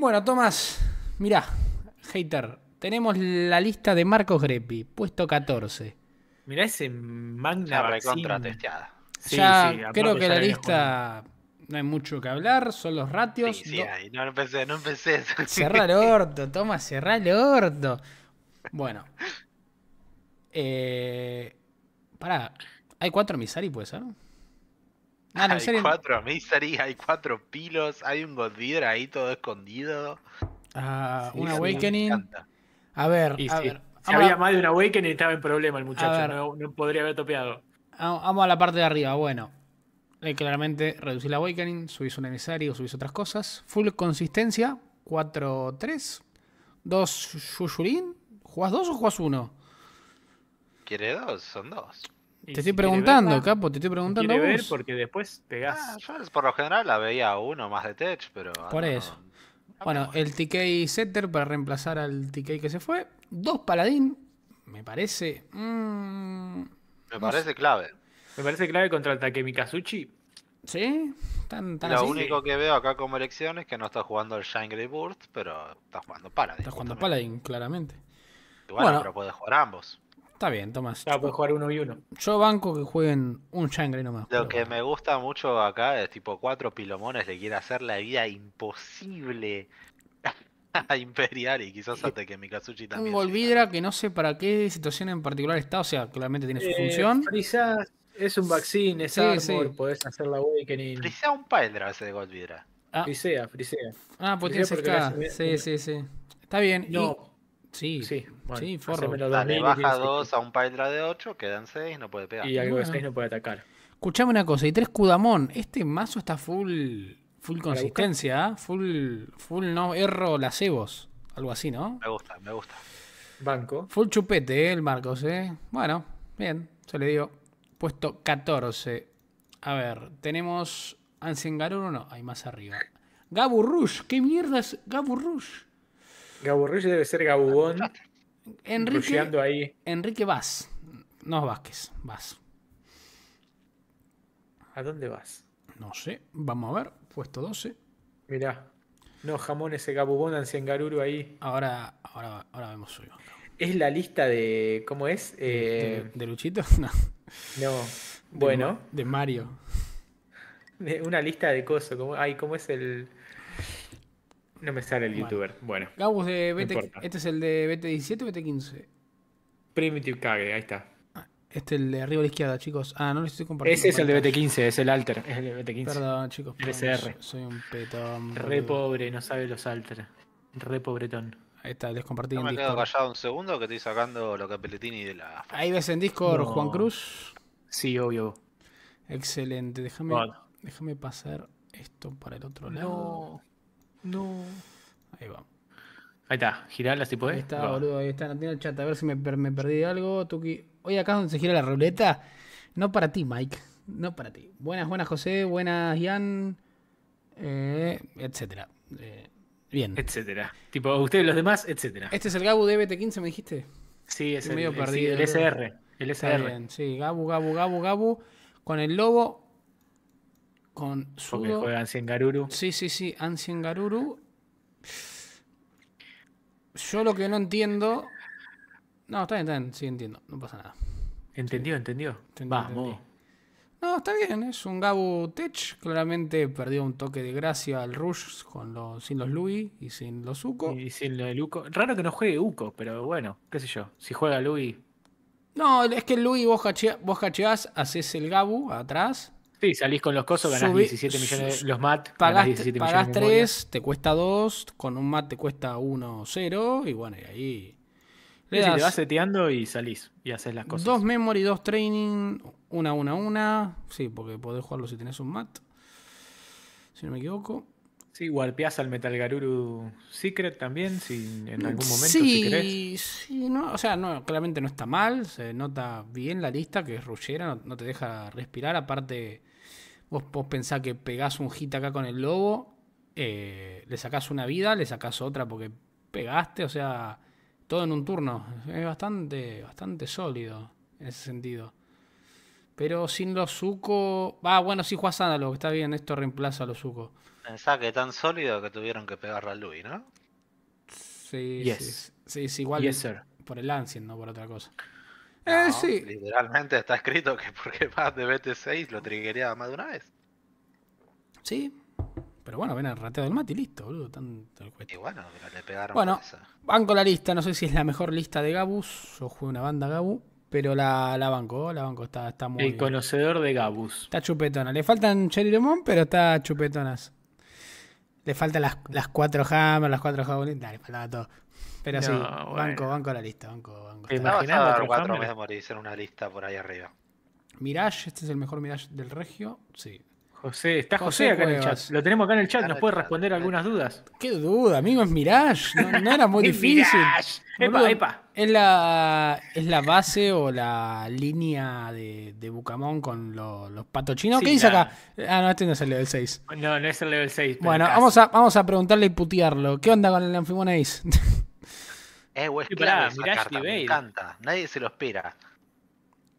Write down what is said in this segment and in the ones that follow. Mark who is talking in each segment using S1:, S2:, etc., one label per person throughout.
S1: Bueno, Tomás, mirá, hater, tenemos la lista de Marcos Greppi, puesto 14.
S2: Mirá ese magna recontra testeada. Sí, ya creo que la lista
S1: no hay mucho que hablar, son los ratios. Sí, sí, no, empecé, no empecé. Cerra el orto, Tomás, cerra el orto. Bueno. Eh, pará, ¿hay cuatro misari, puede ser?
S3: hay cuatro Misery, hay cuatro pilos, hay un God ahí todo escondido.
S1: Ah, un Awakening. A ver, Si había
S3: más de
S2: un Awakening estaba en problema el muchacho, no, podría haber topeado.
S1: Ah, vamos a la parte de arriba, bueno. Eh, claramente reducir el Awakening, subís un emisario, subís otras cosas. Full consistencia, 4-3. 2 Shushurin. ¿Jugás 2 o jugás 1?
S3: ¿Quiere dos, Son 2. Te estoy preguntando, capo, te estoy preguntando. ver porque después pegás. Ah, yo por lo general la veía uno más de Tech, pero. Ah, por eso.
S1: bueno, ah, el TK Setter para reemplazar al TK que se fue. Dos Paladín, me parece. Mm,
S3: me parece clave. Me parece
S1: clave contra el Takemikazuchi ¿Sí? ¿Tan, tan lo único
S3: que veo acá como elección es que no está jugando el Shine Grey pero está jugando Paladin.
S1: Está jugando Paladin, claramente.
S3: bueno, pero puede jugar ambos.
S1: Está bien, Tomás. Ya, puedes jugar uno y uno. Yo banco que jueguen un Shangri nomás. Lo
S3: que me gusta mucho acá es tipo cuatro pilomones le quiere hacer la vida imposible a Imperial y quizás eh, hasta que Mikazuchi también.
S1: Un vidra que no sé para qué situación en particular está, o sea, claramente tiene su eh, función. Quizás
S2: es
S3: un vaccine, es algo que podés hacer la awakening. Frisea un Paedra ese de Golvidra. Ah. Frisea, frisea.
S2: Ah,
S1: pues tiene cerca. Sí, sí, sí. Está bien. No. Y... Sí, sí, bueno, sí forro. Dale, baja 2
S3: a un Pydra de 8, quedan 6, no puede pegar. Y algo de 6 no puede atacar.
S1: Escuchame una cosa, y 3 Kudamon Este mazo está full full consistencia,
S3: ¿ah? full, full
S1: no erro cebos algo así, ¿no? Me gusta, me gusta. Banco. Full chupete, eh, el Marcos, ¿eh? Bueno, bien, se le digo. Puesto 14. A ver, tenemos Ancien Garur o no, hay más arriba. Gaburrush, ¿qué mierda es Gaburrush? Gaburrillo debe ser Gabugón. Enrique, ahí. Enrique Vaz. No Vázquez, Vas. ¿A dónde vas? No sé, vamos a ver, puesto 12. Mirá. No, jamón
S2: ese Gabugón, en Garuru ahí. Ahora, ahora, ahora vemos suyo. ¿Es la lista de. ¿Cómo es? ¿De, eh, Luchito? No. No. Bueno. De, Mario. De una lista de cosas. ay, ¿cómo es el. No me sale el youtuber. Bueno. Gabus de eh, Este
S1: es el de BT17 o BT15.
S2: Primitive Kage, ahí está.
S1: Ah, este es el de arriba a la izquierda, chicos. Ah, no lo estoy compartiendo. Ese es el de
S2: BT15, es el alter. Es el
S1: de BT15. Perdón, chicos. soy un petón. Re pobre, no sabe
S2: los alter. Re pobretón. Ahí está, les compartí no en me quedo
S3: callado un segundo que estoy sacando lo que de la. Ahí ves en Discord,
S2: Juan
S1: Cruz. Sí, obvio. Excelente. Déjame, déjame pasar esto para el otro
S3: lado. No.
S2: Ahí va. Ahí está, girala si puedes Ahí está, boludo,
S1: ahí está, no tiene el chat. A ver si me, me perdí algo. Tuki. Hoy acá donde se gira la ruleta. No para ti, Mike. No para ti. Buenas, buenas, José. Buenas, Ian. Eh, etcétera. Eh,
S2: bien. Etcétera. Tipo, ustedes los demás, etcétera. Este
S1: es el Gabu de BT15, me dijiste. Sí, es el, medio perdido, el SR. El SR. sí, Gabu, Gabu, Gabu, Gabu. Con el lobo con su Porque juega Ancien Garuru. Sí, sí, sí, Ancien Garuru. Yo lo que no entiendo. No, está bien, está bien, sí entiendo, no pasa nada. Entendió, entendió. Vamos. No, está bien, es un Gabu Tech. Claramente perdió un toque de gracia al Rush con los, sin los Louis y sin los Uco. Y sin lo Uco. Raro que no juegue Uco, pero bueno, qué sé yo. Si juega lui No, es que el Louis vos, cachás, haces el Gabu atrás Sí, salís con los cosos, ganás 17 millones de los mat. Pagás, 17 3, te cuesta 2, con un mat te cuesta 1 0, y bueno, y ahí. Le das te vas seteando y salís y haces las cosas. Dos memory, dos training, una, una, una. Sí, porque podés jugarlo si tenés un mat. Si no me equivoco. Sí, warpeás al Metal Garuru Secret también, si en algún mm, momento si querés. Sí, no, o sea, no, claramente no está mal, se nota bien la lista, que es rullera, no te deja respirar, aparte Vos, vos pensás que pegás un hit acá con el lobo, eh, le sacás una vida, le sacás otra porque pegaste, o sea, todo en un turno. Es bastante, bastante sólido en ese sentido. Pero sin los suco. Ah, bueno, sí, lo que está bien, esto reemplaza a los suco.
S3: Pensá que tan sólido que tuvieron que pegar a Luis, ¿no?
S1: Sí, sí, sí, igual por el Ancien, no por otra cosa.
S3: Eh, literalmente está escrito que porque más de BT6 lo triguería más de una vez.
S1: Sí. Pero bueno, ven el rateo del mate y listo, boludo. bueno, le pegaron. banco la lista. No sé si es la mejor lista de Gabus. o juega una banda Gabu. Pero la, banco, la banco está, está muy. El
S2: conocedor de Gabus.
S1: Está chupetona. Le faltan Cherry Lemon, pero está chupetonas. Le faltan las, las cuatro hammers, las cuatro jabones. Dale, faltaba todo. Pero sí, banco, banco, banco la lista, banco, banco. cuatro meses
S3: de morirse una lista por ahí arriba.
S1: Mirage, este es el mejor Mirage del Regio, sí.
S3: José, está José, acá en el chat. Lo tenemos acá en el chat, nos puede
S1: responder algunas dudas. ¿Qué duda, amigo? Es Mirage. No, era muy difícil. Epa, epa. Es la, es la base o la línea de, de Bucamón con los patos chinos. ¿Qué dice acá? Ah, no, este no es el level 6. No, no es el level 6. Bueno, vamos a, vamos a preguntarle y putearlo. ¿Qué onda con el Ace?
S3: Eh, clave esa carta, me encanta. Nadie se lo espera.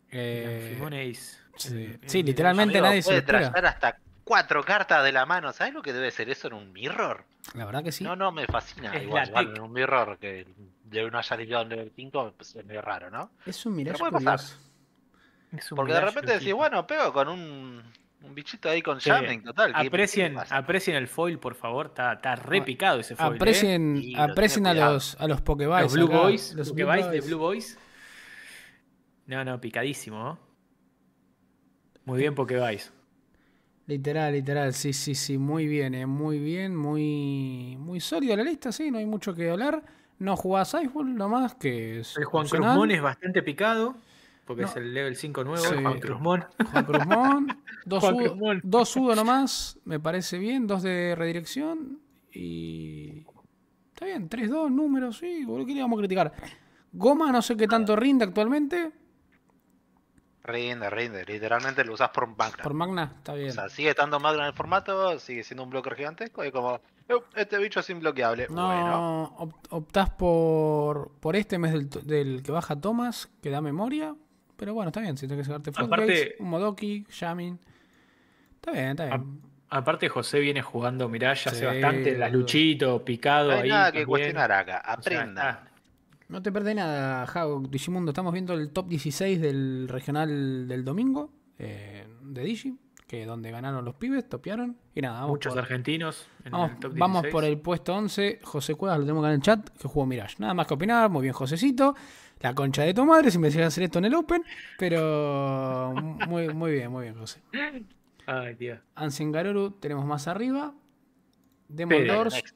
S3: Eh, eh, Sí, eh, literalmente nadie se lo espera. Puede hasta cuatro cartas de la mano. ¿Sabes lo que debe ser eso en un mirror? La verdad que sí. No, no, me fascina. igual, igual en un mirror que de uno haya liquidado en nivel 5 pues, es medio raro, ¿no? Es un mirage Porque de repente decís, bueno, pego con un un bichito ahí con Shaman total. Aprecien,
S2: el foil, por favor. Está, está re ah, ese foil. ¿eh? Aprecien,
S1: a, los, a los Pokeballs. Blue Boys. Los de
S2: Blue Boys. No, no, picadísimo. Muy bien, Pokeballs.
S1: Literal, literal, sí, sí, sí, muy bien, eh. muy bien, muy, muy sólido la lista, sí, no hay mucho que hablar. No jugás Iceball, nomás que El Juan Cruz es
S2: bastante picado
S1: que es el level 5 nuevo. Juan Cruzmón. Juan Dos, sudo nomás, me parece bien. Dos de redirección.
S2: Y.
S1: Está bien, 3-2 números, sí, boludo, ¿qué a criticar? Goma, no sé qué tanto rinde actualmente.
S3: Rinde, rinde. Literalmente lo usas por Magna. Por Magna, está bien. sigue estando Magna en el formato, sigue siendo un bloqueo gigantesco y como, este bicho es imbloqueable. No,
S1: bueno. optás por, este mes del, del que baja Thomas, que da memoria, pero bueno, está bien, si tengo que sacarte Aparte, Modoki, Yamin. Está bien, está bien.
S2: aparte, José viene jugando Mirage ya hace bastante, las luchitos, picado. No hay nada que cuestionar acá, aprenda.
S1: no te perdés nada, Jago, Digimundo. Estamos viendo el top 16 del regional del domingo eh, de Digi donde ganaron los pibes, topearon. Y nada, Muchos argentinos. vamos, por el puesto 11. José Cuevas, lo tengo acá en el chat, que jugó Mirage. Nada más que opinar, muy bien, Josecito. La concha de tu madre, si me decías hacer esto en el Open. Pero muy, muy bien, muy bien, José. Ay, tío. tenemos más arriba. Demon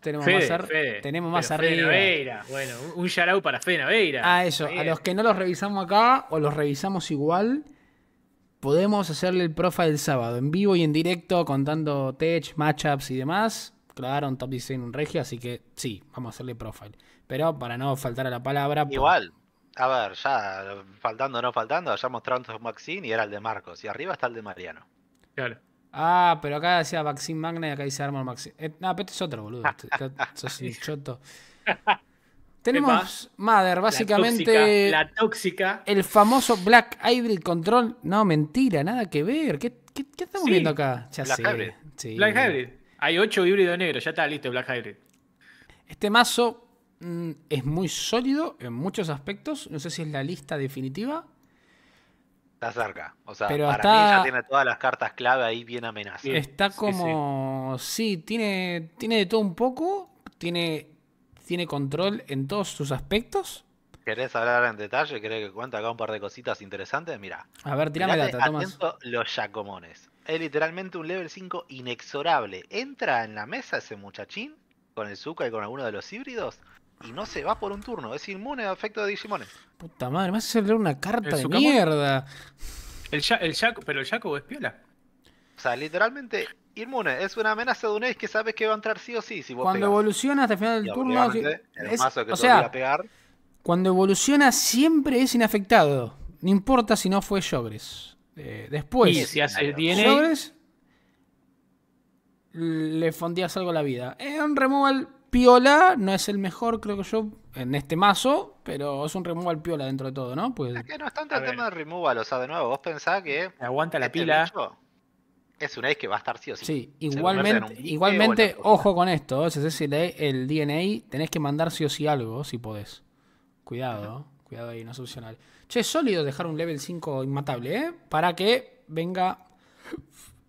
S1: tenemos, más, arriba. tenemos más arriba. Bueno,
S2: un, para Fena Veira Ah, eso.
S1: A los que no los revisamos acá, o los revisamos igual, ¿Podemos hacerle el profile el sábado, en vivo y en directo, contando tech, matchups y demás? Claro, un top 16 en regio, así que sí, vamos a hacerle profile. Pero para no faltar a la palabra. Igual,
S3: a ver, ya faltando o no faltando, ya mostramos Maxine y era el de Marcos. Y arriba está el de Mariano.
S1: Claro. Ah, pero acá decía Maxine Magna y acá dice Armor Maxine. Eh, no, pero este es otro, boludo. Este, choto. Tenemos Mother, básicamente. La tóxica, El famoso Black Hybrid Control. No, mentira, nada que ver. ¿Qué, estamos viendo acá? Black Hybrid.
S2: Black Hybrid. Hay ocho híbridos negros, ya está listo Black Hybrid.
S1: Este mazo mm, es muy sólido en muchos aspectos. No sé si es la lista definitiva.
S3: Está cerca. O sea, Pero para mí ya tiene todas las cartas clave ahí bien amenazadas. Está como.
S1: Sí, tiene, tiene de todo un poco. Tiene tiene control en todos sus aspectos.
S3: ¿Querés hablar en detalle? ¿Querés que cuente acá un par de cositas interesantes? Mira. A ver, tirame la data, Los Yacomones. Es literalmente un level 5 inexorable. Entra en la mesa ese muchachín con el Zuka y con alguno de los híbridos y no se va por un turno. Es inmune a efecto de Digimones.
S1: Puta madre, me hace leer una carta de mierda.
S3: El, pero el yaco es piola. O sea, literalmente inmune. Es una amenaza de un ex que sabes que va a entrar sí o sí. cuando
S1: evoluciona hasta el final del turno. El mazo que o sea, pegar. cuando evoluciona siempre es inafectado. No importa si no fue Jogres. Eh, después, y si hace le fondías algo la vida. Es un removal piola, no es el mejor, creo que yo, en este mazo, pero es un removal piola dentro de todo, ¿no? Pues...
S3: que no es tanto el tema de removal, o sea, de nuevo, vos pensás que. Aguanta la este pila es una vez que va a estar sí o sí. Sí, igualmente, igualmente
S1: ojo con esto, ¿eh? si es el DNA, tenés que mandar sí o sí algo, si podés. Cuidado, cuidado ahí, no es opcional. Che, sólido dejar un level 5 inmatable, ¿eh? Para que venga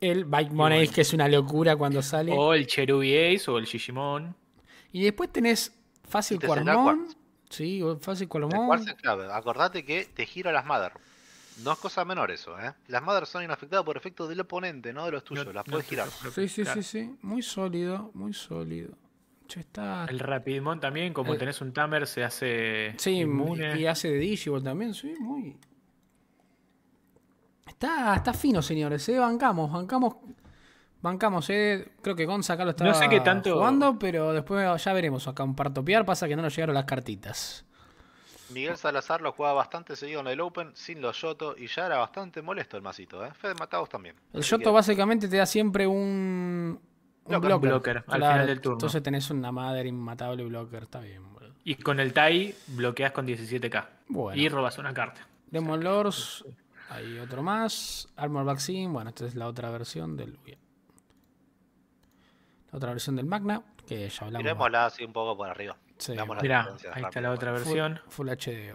S1: el Bike Money, que es una locura cuando sale. O
S2: el Cherubi Ace o el Shishimon.
S1: Y después tenés Fácil Cuarmón. Sí, Fácil Cuarmón.
S3: Acordate que te giro las Mother. No es cosa menor eso, ¿eh? Las madres son inafectadas por efectos del oponente, no de los tuyos. las puedes girar. Sí, sí, sí,
S1: sí. Muy sólido, muy sólido. está... El
S2: Rapidmon también, como eh. tenés un Tamer, se hace. Sí, inmune. y
S1: hace de Digiball también, sí, muy. Está, está fino, señores, ¿eh? Bancamos, bancamos. Bancamos, ¿eh? Creo que Gonza acá lo estaba jugando, pero después ya veremos acá un partopiar. Pasa que no nos llegaron las cartitas.
S3: Miguel Salazar lo jugaba bastante seguido en el Open sin los Yoto y ya era bastante molesto el masito. ¿eh? Fede matados también. El Yoto
S1: básicamente te da siempre un, un blocker, al final del turno. Entonces tenés una madre inmatable blocker, está bien,
S2: Y con el TAI bloqueas con 17k. Y robas una carta.
S1: Demon Lords, hay otro más. Armor Vaccine, bueno, esta es la otra versión del. La otra versión del Magna, que ya hablamos.
S3: así un poco por arriba. Sí, mirá, ahí está la otra versión.
S1: Full, Full HD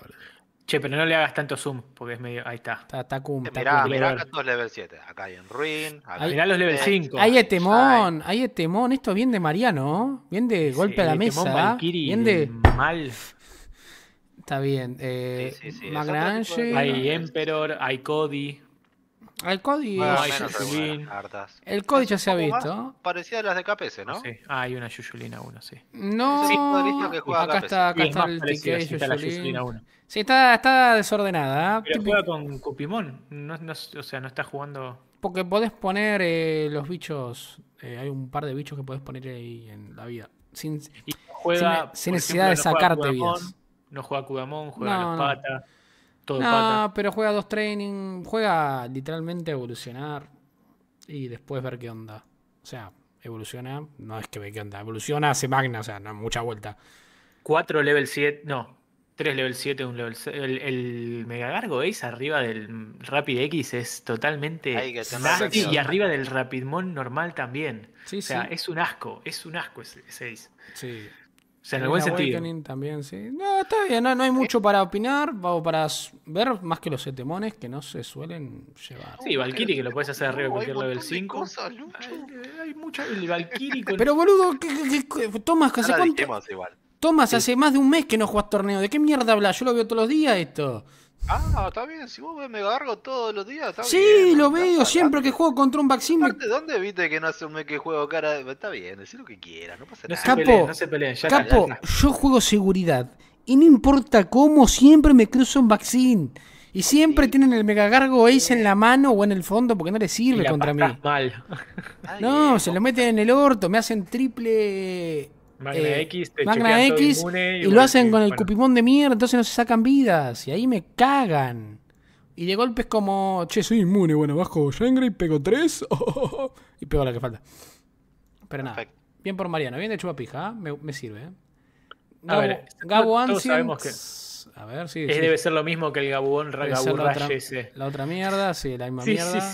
S1: Che, pero no le hagas
S2: tanto zoom, porque es medio. Ahí está. Está, está cum, eh, mirá, está cum mirá level. acá
S3: todos level 7. Acá hay en Ruin. Acá hay,
S2: mirá los level 5. Ahí
S1: etemón, ahí Esto viene de Mariano, bien de golpe sí, a la mesa. Valkyrie, bien de. Mal. Está bien. Eh, sí, sí, Magrange. Hay Emperor, hay Cody. El código
S3: ya se ha visto. Parecía a las de KPS, ¿no? Sí. Ah, hay una Yuyulina 1, sí. No, acá, está, el ticket 1.
S1: Sí, está, está desordenada. ¿ah?
S2: Pero juega con Cupimón. No, no, o sea, no está jugando.
S1: Porque podés poner eh, los bichos. Eh, hay un par de bichos que podés poner ahí en la vida. Sin, juega, sin, necesidad de sacarte vidas.
S2: No juega Cudamón
S1: juega las patas no, pero juega dos training, juega literalmente evolucionar y después ver qué onda. O sea, evoluciona, no es que ve qué onda, evoluciona, hace magna, o sea, no, mucha vuelta.
S2: 4 level 7, no, 3 level 7, un level El, Mega Gargo Ace arriba del Rapid X es totalmente y arriba del Rapidmon normal también. o sea, es un asco, es un asco ese Ace Sí. O en el buen sentido.
S1: también, sí. No, está bien, no, hay mucho para opinar o para ver más que los setemones que no se suelen llevar.
S2: Sí, Valkyrie que lo puedes hacer arriba de cualquier level 5.
S3: Pero boludo,
S1: ¿qué, Tomás, ¿hace cuánto? hace más de un mes que no juegas torneo. ¿De qué mierda hablas? Yo lo veo todos los días esto.
S3: Ah, está bien, si vos me Megagargo todos los días, está bien. Sí, lo veo,
S1: siempre que juego contra un Baxim.
S3: ¿Dónde viste que no hace un mes que juego cara? Está bien, decí lo que quieras, no pasa nada. capo, no se peleen, ya capo yo
S1: juego seguridad. Y no importa cómo, siempre me cruzo un Baxim. Y siempre tienen el megagargo Ace en la mano o en el fondo porque no le sirve contra mí. Mal. no, eh, se lo meten en el orto, me hacen triple Magna eh, X, te Magna X y, lo hacen con el cupimón de mierda, entonces no se sacan vidas y ahí me cagan. Y de golpe es como, che, soy inmune, bueno, bajo sangre y pego tres y pego la que falta. Pero nada, bien por Mariano, bien de chupapija, ¿eh? me, sirve. ¿eh? A ver, Gabo Debe
S2: ser lo mismo que el Gabón la, la
S1: otra mierda, sí, la misma mierda.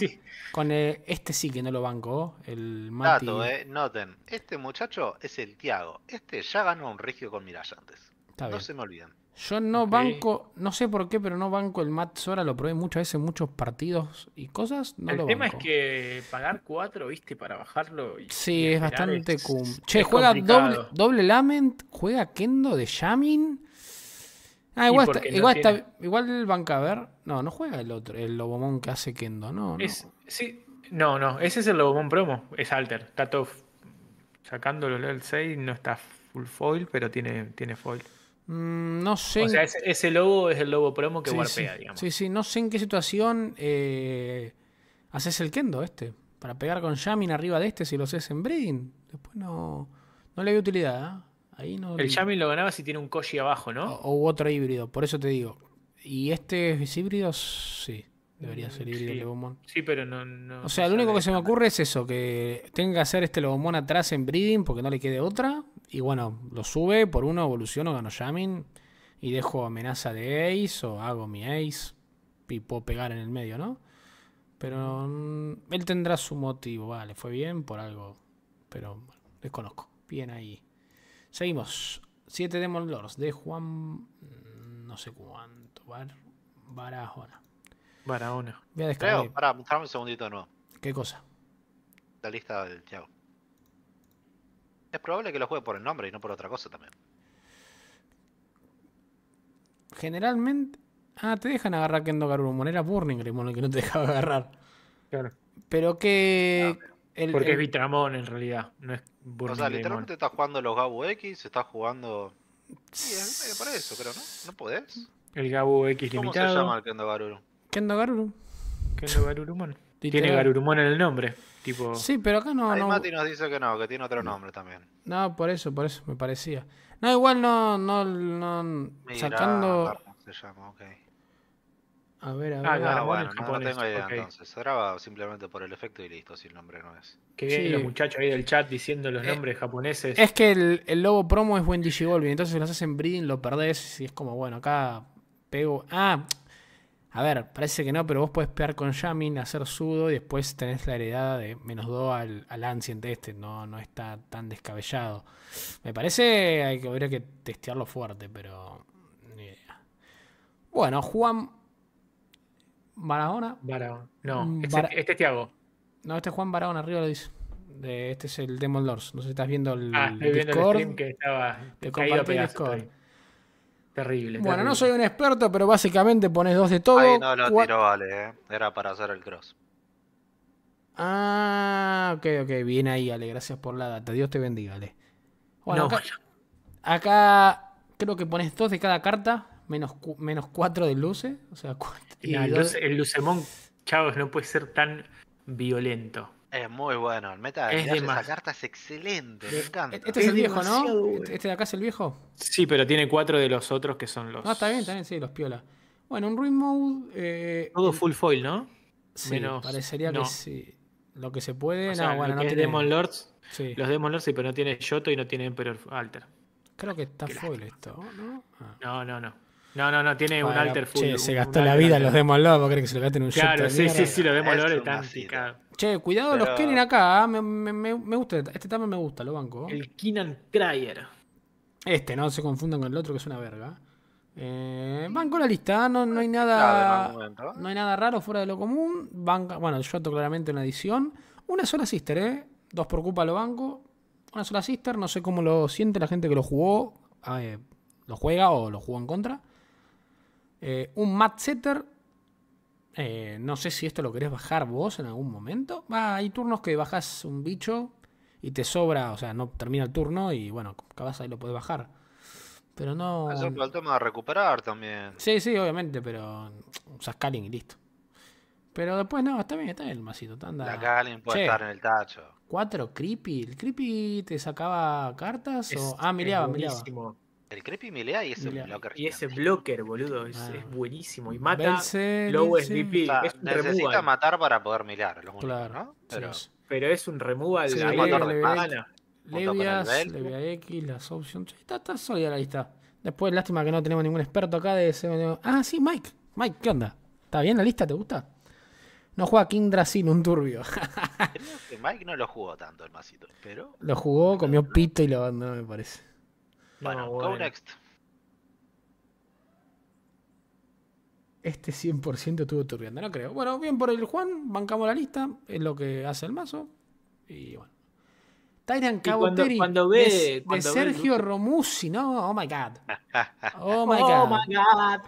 S1: Con este sí que no lo banco, el Mati. Eh,
S3: noten. Este muchacho es el Tiago. Este ya ganó un regio con Mirage antes. no se me olviden.
S1: Yo no banco, no sé por qué, pero no banco el Matt Sora, lo probé muchas veces muchos partidos y cosas. No el tema es
S2: que pagar 4
S1: viste, para bajarlo. Y, sí, es bastante. cum. Che, juega doble, doble, Lament, juega Kendo de Yamin. Ah, igual, está, igual, el Bancaver, No, no juega el otro, el Lobomón que hace Kendo, no. no. sí, no, no. Ese es el
S2: Lobomón promo. Es Alter. Está todo sacándolo el 6. No está full foil, pero tiene, tiene foil.
S1: Mm, no sé. O sea,
S2: ese, lobo es el lobo promo que warpea, digamos.
S1: Sí, sí. No sé en qué situación eh, haces el Kendo este. Para pegar con Yamin arriba de este si lo haces en Breeding. Después no. No le veo utilidad, ¿eh?
S2: El Yamin lo ganaba si tiene un Koji abajo, ¿no?
S1: O, otro híbrido, por eso te digo. ¿Y este es híbrido? Sí. Debería ser mm, híbrido el Lobomón.
S2: Sí, pero no, O sea,
S1: lo único que se me ocurre es eso: que tenga que hacer este Lobomón atrás en breeding porque no le quede otra. Y bueno, lo sube por uno, evoluciono, gano Yamin. Y dejo amenaza de Ace o hago mi Ace. Y puedo pegar en el medio, ¿no? Pero mm, él tendrá su motivo. Vale, fue bien por algo. Pero bueno, desconozco. Bien ahí. Seguimos. Siete Demon Lords de Juan. Mm, no sé cuánto. Bar... Barahona. Voy a descargar.
S3: para un segundito nuevo. ¿Qué cosa? La lista del chavo. Es probable que lo juegue por el nombre y no por otra cosa también.
S1: Generalmente. Ah, te dejan agarrar Kendo Garurumon. Era Burning Grimón el que no te dejaba agarrar. Claro. Pero que. Porque es Bitramón en realidad. No es Burning
S2: o sea, literalmente
S3: estás jugando los Gabu X, estás jugando. Sí, es para eso, creo, ¿no? ¿No podés?
S2: El Gabu X limitado. ¿Cómo se llama el
S3: Kendo Garuru?
S1: Kendo Garuru. Kendo Garurumon.
S2: Tiene
S3: Garurumon en el nombre. Tipo... Sí, pero acá no. Ahí Mati nos dice que no, que tiene otro nombre también.
S1: No, por eso, por eso, me parecía. No, igual no. no, no... Mira, sacando.
S3: Se llama, okay.
S1: A ver, a ah, ver. Ah, no, bueno, no, tengo idea entonces.
S3: entonces. Graba simplemente por el efecto y listo, si el nombre no es. Que bien los muchachos ahí del chat diciendo los eh, nombres japoneses. Es
S1: que el, el logo promo es buen Digivolving, entonces si haces en breeding lo perdés y es como, bueno, acá pego. Ah, a ver, parece que no, pero vos podés pegar con Yamin, hacer sudo y después tenés la heredada de menos 2 al, al Ancient este. No, no está tan descabellado. Me parece hay que habría que testearlo fuerte, pero. Ni idea. Bueno, Juan Barahona. Barahona. No, mm, este, este, es Tiago. No, este es Juan Barahona, arriba lo dice. este es el Demon Lords. No sé si estás viendo el, ah, el stream que estaba te
S3: compartí el Discord. Terrible. Bueno, no soy un
S1: experto, pero básicamente pones dos de todo.
S3: Ahí no lo tiró, vale, eh. era para hacer el cross.
S1: Ah, ok, ok, bien ahí, Ale, gracias por la data. Dios te bendiga, Ale. Bueno, acá, acá creo que pones dos de cada carta menos, 4 de luce. O sea, y el
S2: Lucemón, chavos, no puede ser tan violento. Es muy bueno, el meta es de carta
S1: es excelente, me eh, encanta. Este, este es, el viejo, ¿no? ¿Este, este de acá es el viejo.
S2: Sí, pero tiene cuatro de los otros que son los. Ah,
S1: está bien, está bien, sí, los piola. Bueno, un Ruin Mode. Eh,
S2: Todo eh, full foil, ¿no?
S1: Sí, Menos... parecería que sí. Lo que se puede. O sea, no, bueno, no tiene... Demon
S2: Lords. Sí. Los Demon Lords sí, pero no tiene Yoto y no tiene Emperor Alter.
S1: Creo que está foil esto, ah. ¿no?
S2: No, no, no. No, no, no, tiene un alter Che, se gastó la vida los
S1: demos lobos. que se lo gasten un Claro, sí, sí, sí, los demos están Che, cuidado los Kennen acá, ah, me, gusta, este, este también me gusta, lo banco. El Kinan Cryer. Este, no se confundan con el otro que es una verga. Eh, banco la lista, ah, no, no hay nada. no hay nada raro fuera de lo común. Banca, bueno, yo toco claramente una edición. Una sola sister, eh. Dos por culpa lo banco. Una sola sister, no sé cómo lo siente la gente que lo jugó. Ah, eh, ¿Lo juega o lo jugó en contra? Eh, un Mat Setter. Eh, no sé si esto lo querés bajar vos en algún momento. hay turnos que bajas un bicho y te sobra, o sea, no termina el turno y bueno, acabas ahí lo podés bajar. Pero no. Ah, es el
S3: tema de recuperar también. Sí,
S1: sí, obviamente, pero usas Kalin y listo. Pero después no, está bien, está bien el masito. Anda. La puede estar en el tacho. Cuatro creepy. ¿El creepy te sacaba cartas? o... Ah, miraba, miraba.
S3: El Creepy melea y ese blocker. Y ese blocker, boludo, es, ah. buenísimo. Y mata low necesita matar para poder milear, claro. ¿no? Pero, es un removal. Sí, ahí de la Levias,
S1: Levia X, las options. Está, está sólida la lista. Después, lástima que no tenemos ningún experto acá de ese. Ah, sí, Mike. Mike, ¿qué onda? ¿Está bien la lista? ¿Te gusta? No juega Kindra sin un turbio.
S3: Mike no lo jugó tanto el masito, pero. Lo
S1: jugó, comió pito y lo abandonó, me parece.
S3: Bueno, no, next.
S1: Este 100% estuvo turbiando, no creo. Bueno, bien por el Juan, bancamos la lista, es lo que hace el mazo. Y bueno. Tyrant Caboteri de, Sergio Romuzzi, no, oh my god. Oh my oh god. oh my god.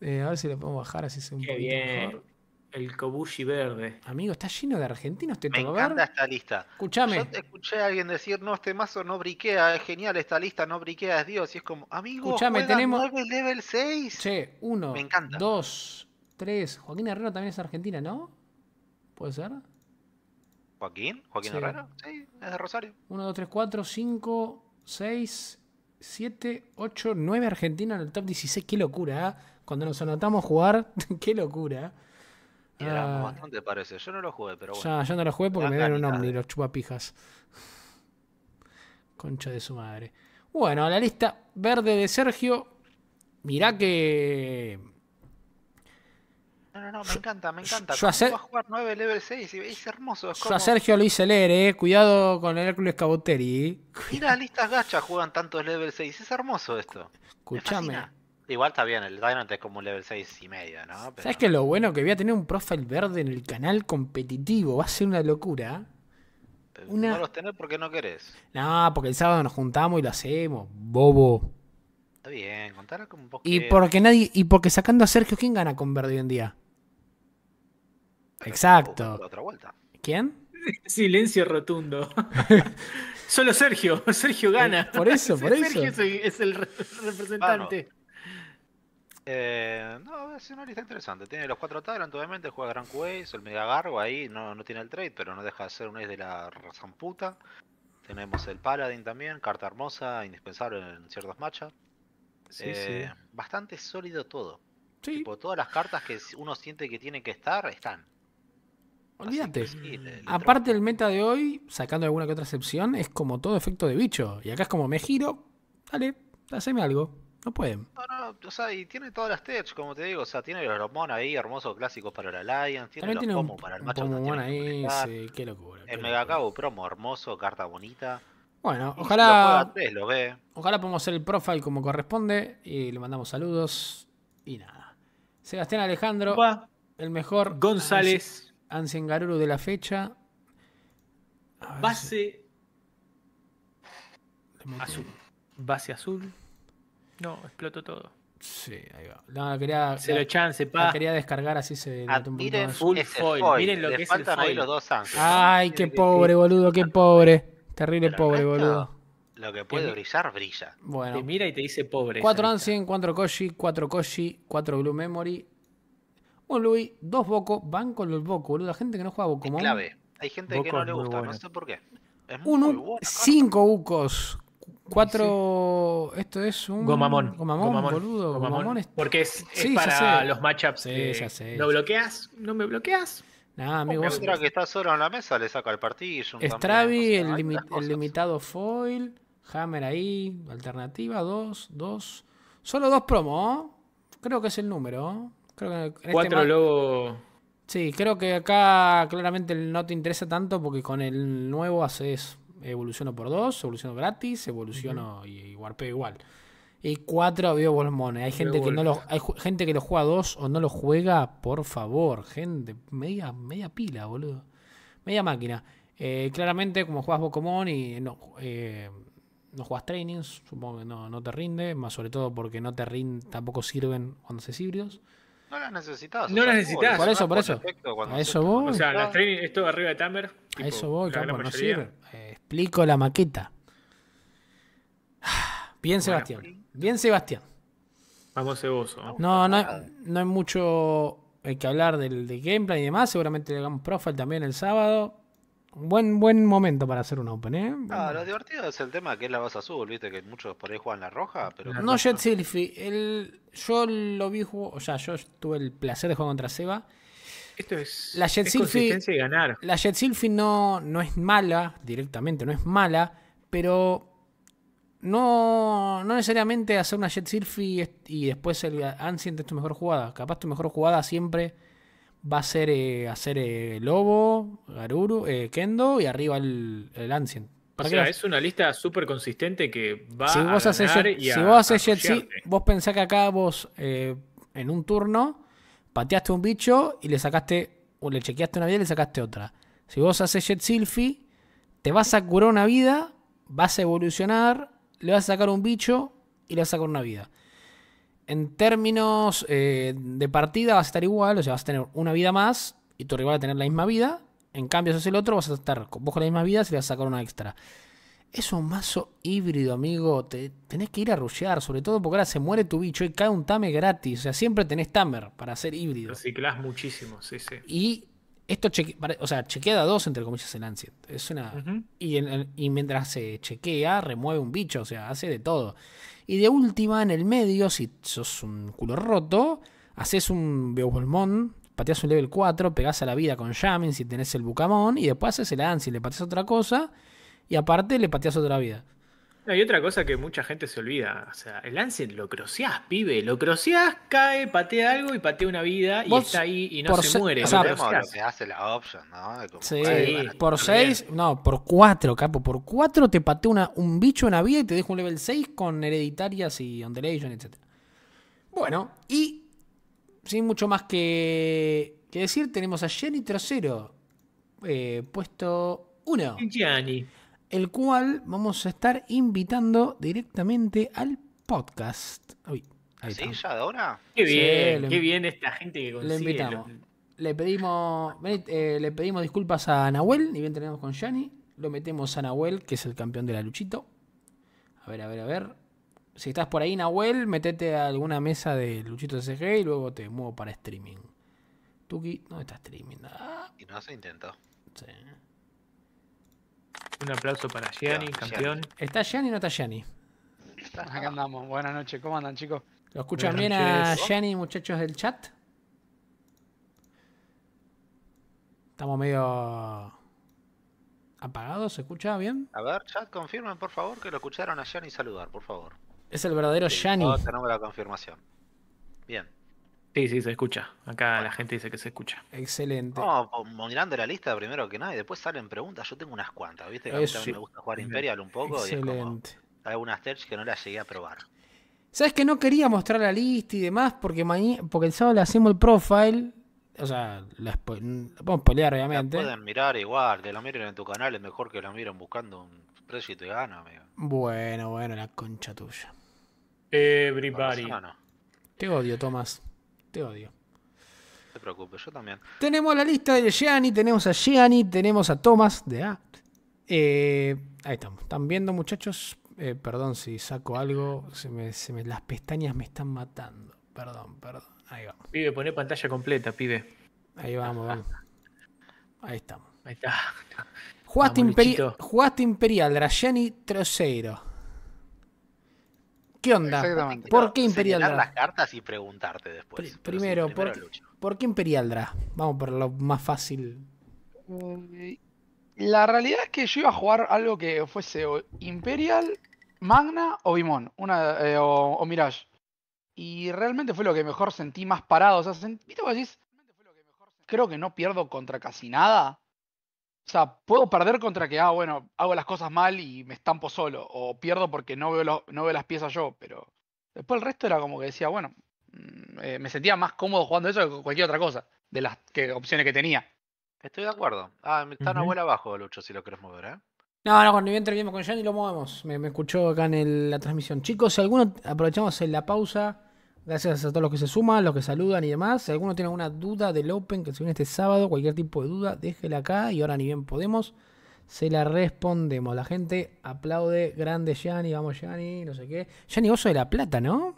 S1: Eh, a ver si le podemos bajar así se un Qué poquito bien. mejor. El Kobushi verde. Amigo, está lleno de argentinos te Me encanta
S3: esta lista.
S1: Escúchame. Yo te
S3: escuché a alguien decir, no, este mazo no briquea, es genial esta lista, no briquea, es Dios. Y es como, amigo, Escuchame, tenemos
S1: nueve level 6. Che, 1, 2, 3. Joaquín Herrero también es argentina, ¿no? ¿Puede ser?
S3: ¿Joaquín? ¿Joaquín Herrero? Sí, es de Rosario.
S1: 1, dos, 3, cuatro, 5, 6, siete, ocho, nueve argentinos en el top 16. Qué locura, ¿eh? Cuando nos anotamos jugar, qué locura. ¿eh? Ah. bastante, parece. Yo no lo jugué, pero bueno. Ya, yo no lo jugué porque me dieron un Omni los chupapijas. Concha de su madre. Bueno, la lista verde de Sergio. Mirá que.
S3: No, no, no, me encanta, me encanta. Yo, a jugar 9 level 6? Es hermoso. Yo a Sergio lo
S1: hice leer, eh. Cuidado con el Hércules Caboteri.
S3: Eh. Mira, listas gachas juegan tantos level 6. Es hermoso esto. Escúchame. Igual está bien, el Diamond es como un level 6 y medio, ¿no? ¿Sabes que lo
S1: bueno que voy a tener un profile verde en el canal competitivo? Va a ser una locura.
S3: Eh, no los tenés porque no querés.
S1: No, porque el sábado nos juntamos y lo hacemos, bobo.
S3: Está bien, contar Y porque
S1: nadie, y porque sacando a Sergio, ¿quién gana con verde hoy en día? Exacto. ¿Quién?
S2: Silencio rotundo. Solo Sergio, Sergio gana. Por eso, por eso. Sergio
S3: es el representante. Eh, no, es una lista interesante. Tiene los cuatro Tyrant, obviamente, juega Gran Quays, el Mega Gargo ahí, no, tiene el trade, pero no deja de ser un ace de la razón Tenemos el Paladin también, carta hermosa, indispensable en ciertos matchups. Eh, bastante sólido todo. Tipo, todas las cartas que uno siente que tienen que estar, están.
S1: Olvídate. Aparte del meta de hoy, sacando alguna que otra excepción, es como todo efecto de bicho. Y acá es como me giro, dale, haceme algo. No pueden.
S3: No, no, o sea, y tiene todas las techs como te digo. O sea, tiene los romón ahí, hermosos clásicos para la lions También tiene para el macho. ahí, qué locura. El Megacabo promo hermoso, carta bonita.
S1: Bueno, ojalá. Ojalá podamos hacer el profile como corresponde. Y le mandamos saludos. Y nada. Sebastián Alejandro, el mejor. González. Garuru de la fecha. Base
S2: azul. Base azul. No, explotó todo. Sí, ahí va. No, quería, se lo chance, pa. quería
S1: descargar así se ah, un Miren, full
S3: foil. Miren lo que es el foil. Ahí los dos Ay, qué pobre,
S1: boludo, qué pobre. Terrible pobre, boludo.
S3: Lo que puede brillar, brilla. Bueno.
S1: Te mira y te dice pobre. 4 Ansien, 4 Koshi, 4 Koshi, 4 Blue Memory. Un Louis, dos Boco. Van con los Boco, boludo. La gente que no juega Boco. Es clave.
S3: Hay gente que no le gusta, no sé por qué. Es un
S1: Cinco Ucos, Cuatro. Esto es un. Gomamón. Gomamón, boludo. Gomamón.
S3: Porque es, para los matchups. ¿Lo bloqueas? ¿No me bloqueas? Nah, amigo. que está solo en la mesa, le saca el partido.
S1: Stravi, el, limitado foil. Hammer ahí. Alternativa, dos, dos. Solo dos promos. ¿eh? Creo que es el número. ¿eh? Este Cuatro Sí, creo que acá claramente no te interesa tanto porque con el nuevo haces evoluciono por dos, evoluciono gratis, evoluciono y, y, igual. Y cuatro veo Hay gente, que no lo, hay gente que lo juega dos o no lo juega, por favor, gente. Media, media pila, boludo. Media máquina. Eh, claramente, como juegas Pokémon y no, eh, no juegas trainings, supongo que no, no te rinde, más sobre todo porque no te rinde tampoco sirven cuando haces híbridos.
S3: No las necesitas.
S1: No las necesitas. Por eso, por eso. A eso vos O sea, las
S2: trainings esto arriba de Tamer.
S1: a eso vos claro, no sirve. Eh, explico la maqueta. Bien, Sebastián. Bien, Sebastián. Vamos, No, no, hay, no hay mucho que hablar del de gameplay y demás. Seguramente le hagamos profile también el sábado. Buen, buen momento para hacer un open, ¿eh? Ah, lo
S3: divertido es el tema que es la base azul, viste, que muchos por ahí juegan la roja, pero. No, Jet Silphy,
S1: yo lo vi, o sea, yo tuve el placer de jugar contra Seba. Esto es, la Jet consistencia y ganar. La Jet no, no es mala, directamente no es mala, pero no, necesariamente hacer una Jet y después el Ancient es tu mejor jugada. Capaz tu mejor jugada siempre va a ser eh, hacer eh, Lobo, Garuru, eh, Kendo y arriba el, el Ancient. O sea, es
S2: una lista súper consistente que va si vos a ganar Si vos haces Jet
S1: vos pensás que acá vos en un turno pateaste un bicho y le sacaste, o le chequeaste una vida y le sacaste otra. Si vos haces Jet Selfie te vas a curar una vida, vas a evolucionar, le vas a sacar un bicho y le vas a sacar una vida. En términos eh, de partida vas a estar igual, o sea, vas a tener una vida más y tu rival va a tener la misma vida. En cambio, si haces el otro, vas a estar vos con la misma vida, Y le vas a sacar una extra. Es un mazo híbrido, amigo. Te, tenés que ir a rushear, sobre todo porque ahora se muere tu bicho y cae un Tamer gratis. O sea, siempre tenés Tamer para hacer híbrido. Reciclás
S2: muchísimo, sí, sí.
S1: Y esto cheque, o sea, chequea a dos, entre comillas, el Ancient. Es una. y, mientras se chequea, remueve un bicho, o sea, hace de todo. Y de última, en el medio, si sos un culo roto, haces un Beowulfmon, pateas un level 4, pegás a la vida con Shaman si tenés el Bucamón, y después haces el Ancient, le pateas otra cosa y aparte le pateas otra vida.
S2: Hay otra cosa que mucha gente se olvida. O sea, el Lancet lo croceás, pibe. Lo croceás, cae, patea algo y patea una vida y está ahí y
S3: no se muere. por 6,
S1: no, por 4, capo. Por 4 te patea una, un bicho una vida y te deja un level 6 con hereditarias y underation, etc. Bueno, y sin mucho más que, decir, tenemos a Jenny Trocero, eh, puesto 1. Jenny el cual vamos a estar invitando directamente al podcast. Uy,
S3: ahí ¿Sí? ¿Ya ahora? Qué bien, qué bien esta gente que consigue.
S2: Le invitamos.
S1: Le pedimos, eh, le pedimos disculpas a Nahuel, ni bien tenemos con Yanni. Lo metemos a Nahuel, que es el campeón de la luchito. A ver, a ver, a ver. Si estás por ahí, Nahuel, metete a alguna mesa de Luchito CG y luego te muevo para streaming. Tuki, ¿dónde está streaming?
S3: Ah. Y no hace intento. Sí. Un aplauso para Gianni, campeón.
S1: ¿Está Gianni o no está Gianni?
S3: Acá
S4: andamos. Buenas noches. ¿Cómo andan, chicos? ¿Lo escuchan bien a Gianni,
S1: muchachos del chat? Estamos medio apagados. ¿Se escucha bien?
S3: A ver, chat, confirmen, por favor, que lo escucharon a Gianni saludar, por favor.
S1: Es el verdadero Gianni. No
S3: tenemos la confirmación. Bien.
S1: Sí, sí, se escucha.
S3: Acá la gente dice que se escucha. Excelente. No, mirando la lista primero que nada, y después salen preguntas. Yo tengo unas cuantas, ¿viste? a mí me gusta jugar Imperial un poco. Excelente. Y es hay unas terch que no las llegué a probar.
S1: ¿Sabes que no quería mostrar la lista y demás? Porque, porque el sábado le hacemos el profile.
S3: O sea, la podemos vamos obviamente. pueden mirar igual, que lo miren en tu canal es mejor que lo miren buscando un precio y te gana, amigo.
S1: Bueno, bueno, la concha tuya.
S3: Everybody.
S1: Te odio, Tomás odio. No te preocupes, yo también. Tenemos la lista de Gianni, tenemos a Gianni, tenemos a Thomas de A. Eh, ahí estamos. ¿Están viendo, muchachos? Eh, perdón si saco algo. las pestañas me están matando.
S2: Perdón, perdón. Ahí vamos. Pibe, poné pantalla completa, pibe. Ahí vamos, vamos. Ahí estamos. Ahí está.
S1: Jugaste, Imperial, Drageni Troceiro. ¿Qué onda? ¿Por qué Imperialdra? las
S3: cartas y preguntarte después.
S1: primero, ¿por, qué, Imperial Vamos por lo más fácil.
S3: Mm,
S4: la realidad es que yo iba a jugar algo que fuese Imperial, Magna o Bimón, una, eh, o, Mirage. Y realmente fue lo que mejor sentí más parado. Creo que no pierdo contra casi nada. O sea, puedo perder contra que, ah, bueno, hago las cosas mal y me estampo solo, o pierdo porque no veo, no veo las piezas yo, pero después el resto era como que decía, bueno, mm, eh, me sentía más cómodo jugando eso que cualquier otra cosa, de las que, opciones que tenía. Estoy
S3: de acuerdo. Ah, está una abajo, Lucho, si lo querés mover, ¿eh?
S1: No, no, cuando terminemos con ni lo movemos. Me, escuchó acá en la transmisión. Chicos, si alguno aprovechamos en la pausa Gracias a todos los que se suman, los que saludan y demás. Si alguno tiene alguna duda del Open que se viene este sábado, cualquier tipo de duda, déjela acá y ahora ni bien podemos. Se la respondemos. La gente aplaude. Grande Yanni, vamos Yanni, no sé qué. Yanni, vos sos de La Plata, ¿no?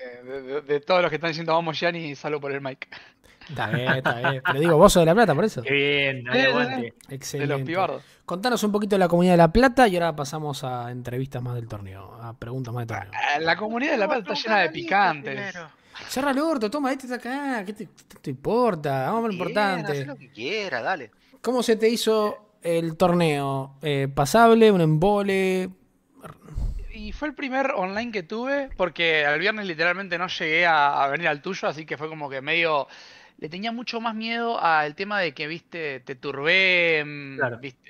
S4: Eh, de, todos los que están diciendo vamos Yanni, salvo por el mic. Está bien, está bien. Pero digo, vos
S1: sos de La Plata, por eso. Qué
S4: bien, dale, aguante. Excelente. De los pibardos.
S1: Contanos un poquito de la comunidad de La Plata y ahora pasamos a entrevistas más del torneo, a preguntas más del torneo. Ah,
S4: la comunidad de La Plata está llena de picantes. Cerra el orto, toma, este está acá, ¿qué
S1: te, importa? Vamos a lo importante. lo
S4: que quiera, dale.
S1: ¿Cómo se te hizo el torneo? Eh, ¿Pasable? ¿Un embole?
S4: y fue el primer online que tuve, porque el viernes literalmente no llegué a, venir al tuyo, así que fue como que medio le tenía mucho más miedo al tema de que, viste, te turbé,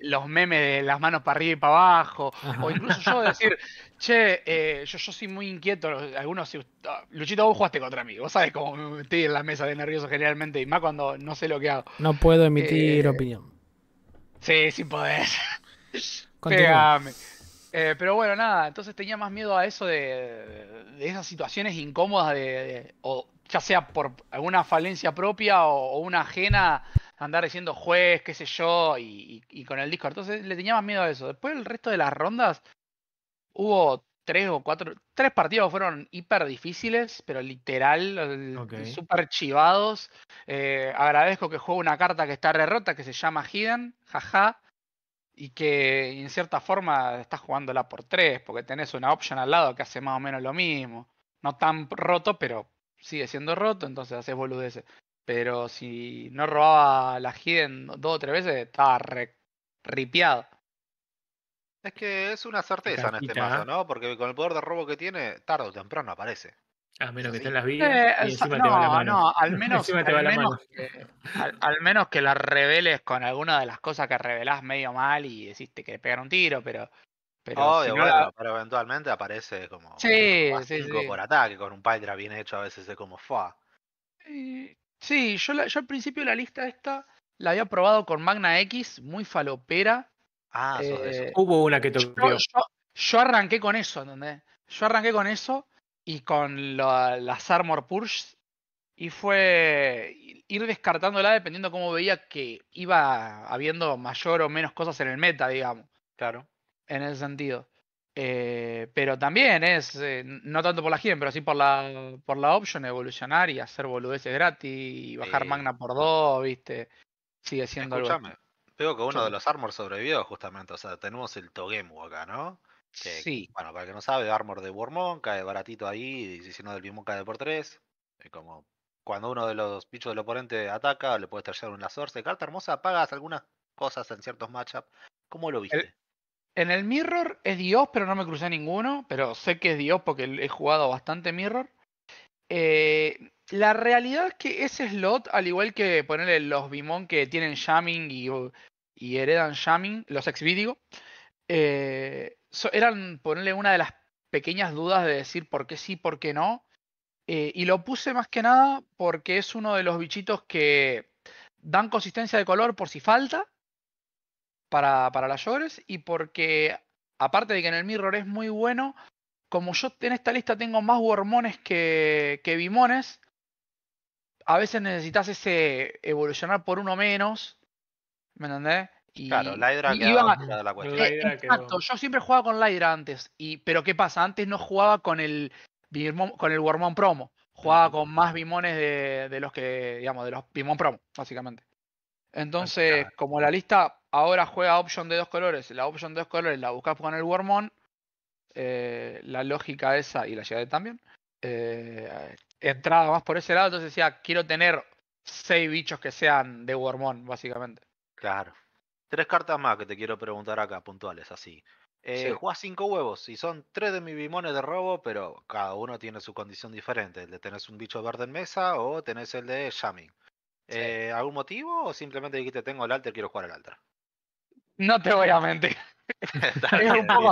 S4: los memes de las manos para arriba y para abajo, o incluso yo decir, che, eh, yo, yo soy muy inquieto, algunos, ah, Luchito, vos jugaste contra mí, vos sabés cómo me metí en la mesa de nervioso generalmente, y más cuando no sé lo que hago. No puedo emitir eh, opinión. Sí, sí poder. Eh, pero bueno, nada, entonces tenía más miedo a eso de, de esas situaciones incómodas de, ya sea por alguna falencia propia o, una ajena, andar diciendo juez, qué sé yo, y, con el disco Entonces le tenía más miedo a eso. Después el resto de las rondas hubo tres o cuatro, tres partidos fueron hiper difíciles, pero literal, súper chivados. Eh, agradezco que juego una carta que está re que se llama Hidden, jaja y que en cierta forma estás jugándola por tres, porque tenés una option al lado que hace más o menos lo mismo. No tan roto, pero sigue siendo roto, entonces haces boludeces. Pero si no robaba la Hidden dos o tres veces, estaba ripiado.
S3: Es que es una certeza en este mazo, ¿eh? ¿no? Porque con el poder de robo que tiene, tarde o temprano aparece.
S4: A menos que estén las
S2: vidas eh, y encima te la mano. No, al menos,
S4: Que, la reveles con alguna de las cosas que revelás medio mal y decís te que pegar un tiro, pero
S3: pero pero eventualmente aparece como sí, 5 por ataque, con un Pydra bien hecho a veces es como fa.
S4: Eh, sí, yo, al principio la lista esta la había probado con Magna X, muy falopera. Ah, eh, Hubo una que te yo, yo, arranqué con eso, ¿entendés? Yo arranqué con eso y con las Armor Purge y fue ir descartándola dependiendo cómo veía que iba habiendo mayor o menos cosas en el meta, digamos. Claro en ese sentido. Eh, pero también es, eh, no tanto por la gen, pero sí por la, por la option, evolucionar y hacer boludeces gratis y bajar magna por dos, viste. Sigue siendo Escuchame,
S3: veo que uno de los armors sobrevivió justamente, o sea, tenemos el Togemu acá, ¿no? sí. Bueno, para el que no sabe, armor de Wormon, cae baratito ahí, y si no del mismo cae por tres. como cuando uno de los bichos del oponente ataca, le puedes traer un lazo carta hermosa, pagas algunas cosas en ciertos matchups. ¿Cómo lo viste?
S4: En el Mirror es Dios, pero no me crucé ninguno.
S3: Pero sé que es Dios
S4: porque he jugado bastante Mirror. Eh, la realidad es que ese slot, al igual que ponerle los Bimon que tienen shaming y, heredan shaming, los ex eh, eran ponerle una de las pequeñas dudas de decir por qué sí, por qué no. Eh, y lo puse más que nada porque es uno de los bichitos que dan consistencia de color por si falta para, las Shores y porque, aparte de que en el Mirror es muy bueno, como yo en esta lista tengo más hormones que, que Bimones, a veces necesitas ese evolucionar por uno menos, ¿me entendés? claro, la Hydra que la Exacto, yo siempre jugaba con la antes, y, pero ¿qué pasa? Antes no jugaba con el, con el promo, jugaba con más Bimones de, de los que, digamos, de los Bimon promo, básicamente. Entonces, como la lista Ahora juega option de dos colores. La option de dos colores la buscas con el Wormon. Eh, la lógica esa y la llegada también. Eh, entrada más por ese lado. Entonces decía, quiero tener seis bichos que sean de Wormon, básicamente.
S3: Claro. Tres cartas más que te quiero preguntar acá, puntuales, así. Eh, cinco huevos y son tres de mis bimones de robo, pero cada uno tiene su condición diferente. El de tenés un bicho verde en mesa o tenés el de shaming. Eh, ¿Algún motivo o simplemente dijiste tengo el alter, quiero jugar el alter?
S4: No te voy a mentir. es, la, opción B,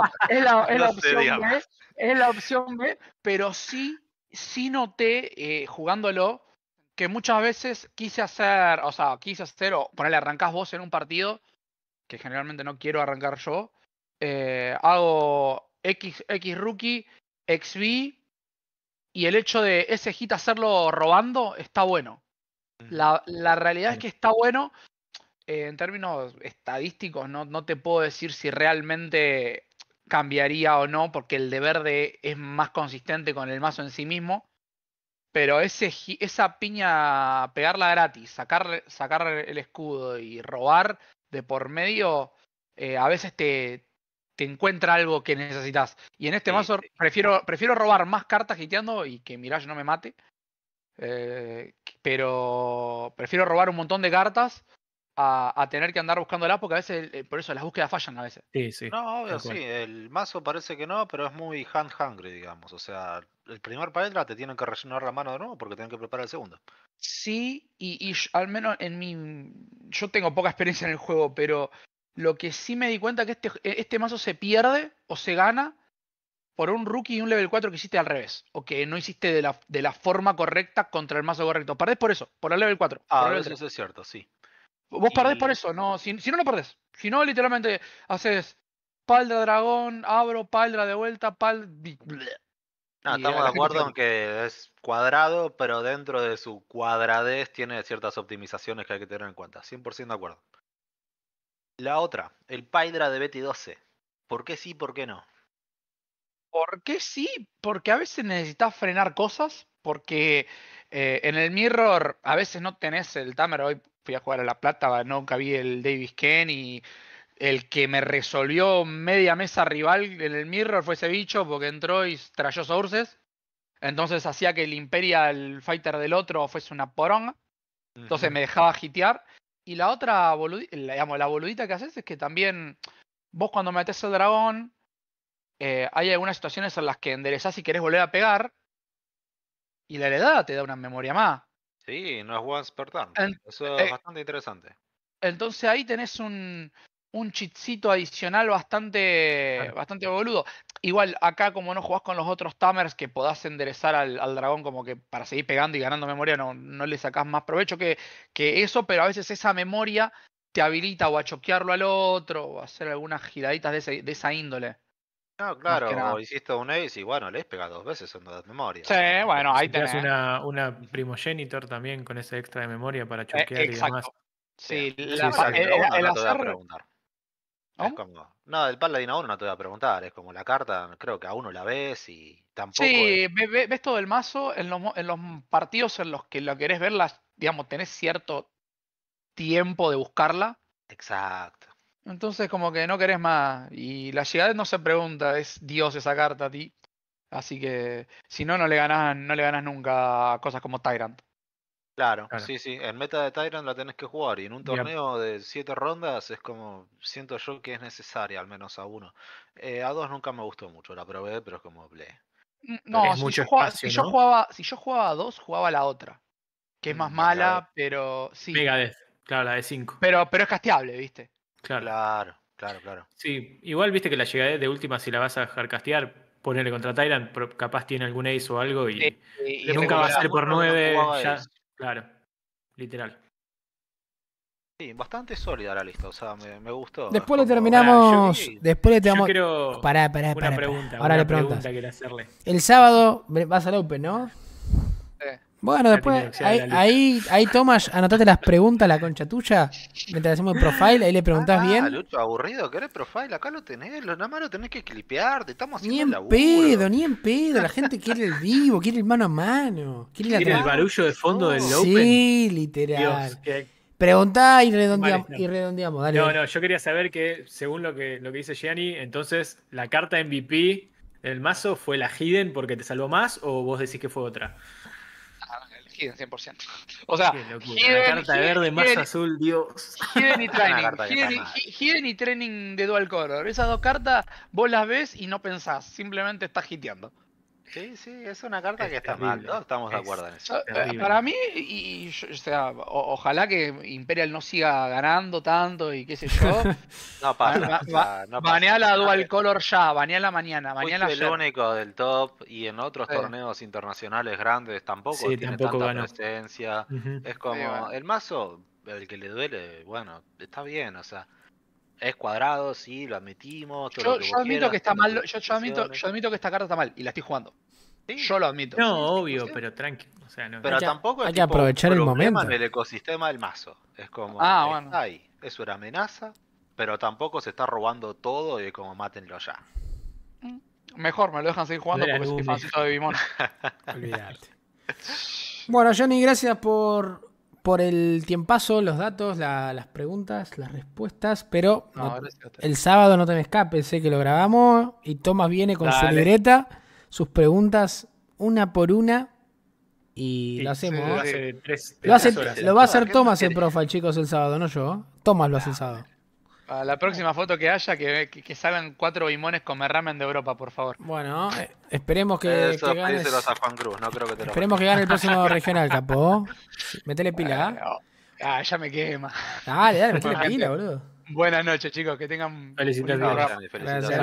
S4: es, la, opción B, pero sí, sí noté eh, jugándolo que muchas veces quise hacer, o sea, quise hacer, o ponerle arrancás vos en un partido, que generalmente no quiero arrancar yo, eh, hago X, X rookie, XB, y el hecho de ese hit hacerlo robando está bueno. La, la realidad es que está bueno eh, en términos estadísticos, no, te puedo decir si realmente cambiaría o no, porque el de verde es más consistente con el mazo en sí mismo. Pero ese, esa piña, pegarla gratis, sacar, sacar el escudo y robar de por medio, eh, a veces te, encuentra algo que necesitas. Y en este mazo prefiero, prefiero robar más cartas giteando y que Mirage no me mate. Eh, pero prefiero robar un montón de cartas a, tener que andar buscando la porque a veces, eh, por eso las búsquedas fallan a veces. Sí, sí.
S3: No, obvio, sí. El mazo parece que no, pero es muy hand hungry, digamos. O sea, el primer paletra te tienen que rellenar la mano de nuevo porque tienen que preparar el segundo. Sí,
S4: y, al menos en mi. Yo tengo poca experiencia en el juego, pero lo que sí me di cuenta es que este, e, este mazo se pierde o se gana por un rookie y un level 4 que hiciste al revés, o que no hiciste de la, de la forma correcta contra el mazo correcto. Perdés por eso, por el level 4.
S3: Ah, eso es cierto, sí.
S4: Vos perdés por eso, no, si, no, no perdés. Si no, literalmente haces de dragón, abro, paldra de vuelta, pal. No,
S3: estamos de acuerdo en que es cuadrado, pero dentro de su cuadradez tiene ciertas optimizaciones que hay que tener en cuenta. 100% de acuerdo. La otra, el Pydra de Betty 12. ¿Por qué sí, por qué no? ¿Por qué sí? Porque
S4: a veces necesitas frenar cosas, porque eh, en el Mirror a veces no tenés el Tamer hoy fui a jugar a La Plata, nunca vi el Davis Ken y el que me resolvió media mesa rival en el Mirror fue ese bicho porque entró y trayó sources. Entonces hacía que el Imperial Fighter del otro fuese una poronga. Entonces me dejaba gitear. Y la otra boludita, la boludita que haces es que también vos cuando metes el dragón, eh, hay algunas situaciones en las que enderezás y querés volver a pegar. Y la heredada te da una memoria más.
S3: Sí, no es once per turn. Eso es eh, bastante interesante.
S4: Entonces ahí tenés un, un adicional bastante, bastante boludo. Igual acá como no jugás con los otros tamers que podás enderezar al, dragón como que para seguir pegando y ganando memoria no, no le sacás más provecho que, que eso, pero a veces esa memoria te habilita o a choquearlo al otro o a hacer
S3: algunas giraditas de, de esa índole. No, claro, hiciste un ace y bueno, le pegado dos veces en dos memorias. Sí, bueno, ahí tenés.
S2: una, primogenitor también con ese extra de memoria para eh, choquear y demás. Sí, la, eh, no te voy a preguntar.
S3: no, el Paladín a uno no te voy a preguntar, es como la carta, creo que a uno la ves y tampoco.
S4: Sí, ves todo el mazo en los, partidos en los que lo querés verla, digamos, tenés cierto tiempo de buscarla. Exacto. Entonces como que no querés más. Y la llegada no se pregunta, es Dios esa carta a ti. Así que si no, no le ganas no le ganás nunca cosas como Tyrant.
S3: Claro, sí, sí. en meta de Tyrant la tenés que jugar. Y en un torneo de siete rondas es como. Siento yo que es necesaria, al menos a uno. Eh, a dos nunca me gustó mucho, la probé, pero es como ble.
S4: No, si, yo jugaba, si yo jugaba, si jugaba a dos, jugaba la otra. Que es mm, más mala,
S2: pero sí. claro, la de cinco.
S4: Pero, pero es casteable, ¿viste?
S2: Claro. Claro, claro, Sí, igual viste que la llegada de última, si la vas a dejar castear, ponerle contra Tyrant, capaz tiene algún ace o algo y, nunca va a ser por nueve. claro,
S3: literal. Sí, bastante sólida la lista, o sea, me, gustó. Después le terminamos. después le tenemos.
S1: Pará, pará, Una pregunta, Ahora le pregunta El sábado vas al Open, ¿no? Bueno, después ahí, ahí, Tomás, anotate las preguntas, la concha tuya, mientras hacemos el profile, ahí le preguntás ah, bien.
S3: aburrido, ¿querés profile? Acá lo tenés, lo, nada más lo tenés que clipear, te estamos haciendo
S1: Ni en pedo, ni en pedo, la gente quiere el vivo, quiere el mano a mano. Quiere,
S3: el barullo
S2: de fondo del Open. Sí, literal.
S1: Preguntá y redondeamos, no.
S2: No, yo quería saber que, según lo que, lo que dice Gianni, entonces, la carta MVP el mazo fue la Hidden porque te salvó más, o vos decís que fue otra. Hidden 100%. O sea, la carta verde más azul, Dios. Hidden y Training.
S4: Hidden, y Training de Dual Color. Esas dos cartas vos las ves y no pensás, simplemente estás hiteando. Sí, sí, es una
S3: carta que está mal, estamos de acuerdo en eso. Eh, para mí,
S4: y, o sea, ojalá que Imperial no siga ganando tanto y qué sé yo. no pasa. banea la Dual Color ya, banea la mañana, banea la el
S3: único del top y en otros torneos internacionales grandes tampoco tiene tanta Es como, el mazo, el que le duele, bueno, está bien, o sea. Es cuadrado, sí, lo admitimos. yo, admito que está mal, yo, admito, yo
S4: admito que esta carta está mal y la estoy jugando.
S3: Yo lo admito. No, obvio, pero tranqui. O sea, no. Pero hay tampoco hay que aprovechar el momento. el ecosistema del mazo. Es como, ah, bueno. Es una amenaza, pero tampoco se está robando todo y como mátenlo ya. Mm. Mejor, me lo dejan seguir jugando porque soy fancito de Bimón.
S1: Bueno, Johnny, gracias por por el tiempazo, los datos, las preguntas, las respuestas, pero el sábado no te me escapes, sé que lo grabamos y Tomás viene con su libreta, sus preguntas una por una
S4: y lo hacemos. lo, va a hacer Tomás el
S1: profe, chicos, el sábado, no yo. ¿eh? Tomás lo hace el sábado.
S4: A la próxima foto que haya, que, que, que salgan cuatro bimones con ramen de Europa, por favor. Bueno, eh, esperemos que, Eso,
S3: a
S4: Juan Cruz, no creo que te lo Esperemos que gane el próximo
S1: regional, capo. Métele pila.
S4: ¿ah? ah, ya me quema. Dale, dale, metele pila, boludo. Buenas noches, chicos. Que tengan... Felicitaciones. Felicitaciones.